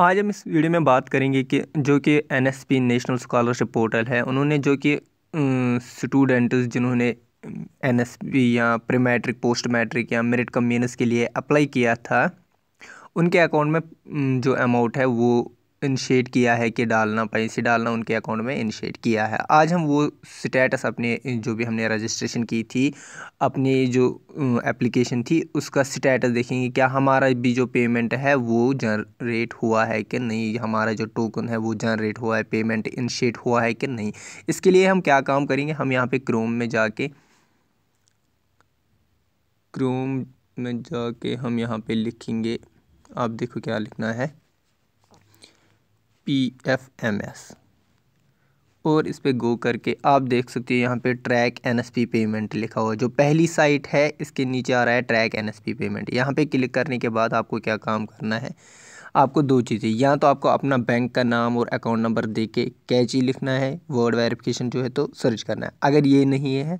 आज हम इस वीडियो में बात करेंगे कि जो कि एन नेशनल स्कॉलरशिप पोर्टल है उन्होंने जो कि स्टूडेंट्स जिन्होंने एन या प्री मैट्रिक पोस्ट मैट्रिक या मेरिट कम्यूनिस के लिए अप्लाई किया था उनके अकाउंट में जो अमाउंट है वो इनिशिएट किया है कि डालना पैसे डालना उनके अकाउंट में इनिशिएट किया है आज हम वो स्टेटस अपने जो भी हमने रजिस्ट्रेशन की थी अपनी जो एप्लीकेशन थी उसका स्टेटस देखेंगे क्या हमारा भी जो पेमेंट है वो जनरेट हुआ है कि नहीं हमारा जो टोकन है वो जनरेट हुआ है पेमेंट इनिशिएट हुआ है कि नहीं इसके लिए हम क्या काम करेंगे हम यहाँ पर क्रोम में के क्रोम में के हम यहाँ पर लिखेंगे आप देखो क्या लिखना है पी एफ एम एस और इस पर गो करके आप देख सकते हो यहाँ पे track N S P payment लिखा हुआ है जो पहली साइट है इसके नीचे आ रहा है track N S P payment यहाँ पे क्लिक करने के बाद आपको क्या काम करना है आपको दो चीज़ें या तो आपको अपना बैंक का नाम और अकाउंट नंबर दे के कैच ही लिखना है वर्ड वेरिफिकेशन जो है तो सर्च करना है अगर ये नहीं है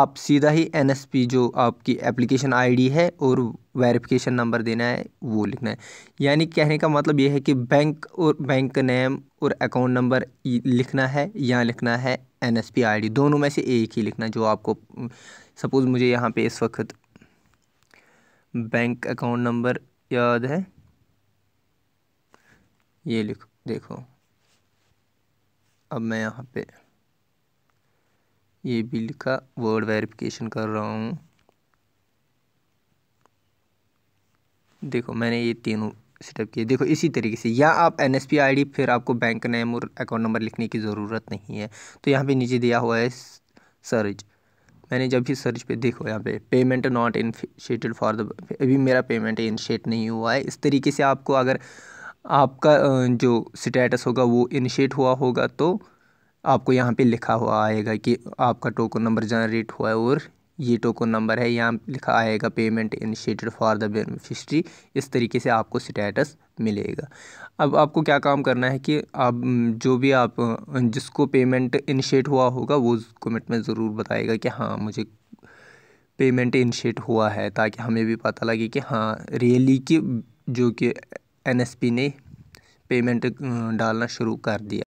आप सीधा ही एन जो आपकी एप्लीकेशन आई है और वेरिफिकेशन नंबर देना है वो लिखना है यानी कहने का मतलब ये है कि बैंक और बैंक का नेम और अकाउंट नंबर लिखना है या लिखना है एन एस दोनों में से एक ही लिखना जो आपको सपोज़ मुझे यहाँ पे इस वक्त बैंक अकाउंट नंबर याद है ये लिख देखो अब मैं यहाँ पे ये बिल का वर्ड वेरिफिकेशन कर रहा हूँ देखो मैंने ये तीनों सेटअप किए देखो इसी तरीके से या आप N S P I D फिर आपको बैंक नेम और अकाउंट नंबर लिखने की ज़रूरत नहीं है तो यहाँ पे नीचे दिया हुआ है सर्च मैंने जब भी सर्च पे देखो यहाँ पे payment not initiated for the अभी मेरा पेमेंट इनिशिएट नहीं हुआ है इस तरीके से आपको अगर आपका जो स्टेटस होगा वो इनिशिएट हुआ होगा तो आपको यहाँ पे लिखा हुआ आएगा कि आपका टोकन नंबर जनरेट हुआ है और ये टोकन नंबर है यहाँ लिखा आएगा payment initiated for the beneficiary इस तरीके से आपको स्टेटस मिलेगा अब आपको क्या काम करना है कि आप जो भी आप जिसको पेमेंट इनिशिएट हुआ होगा वो कमेंट में ज़रूर बताएगा कि हाँ मुझे पेमेंट इनिशिएट हुआ है ताकि हमें भी पता लगे कि हाँ रियली कि जो कि एन एस पी ने पेमेंट डालना शुरू कर दिया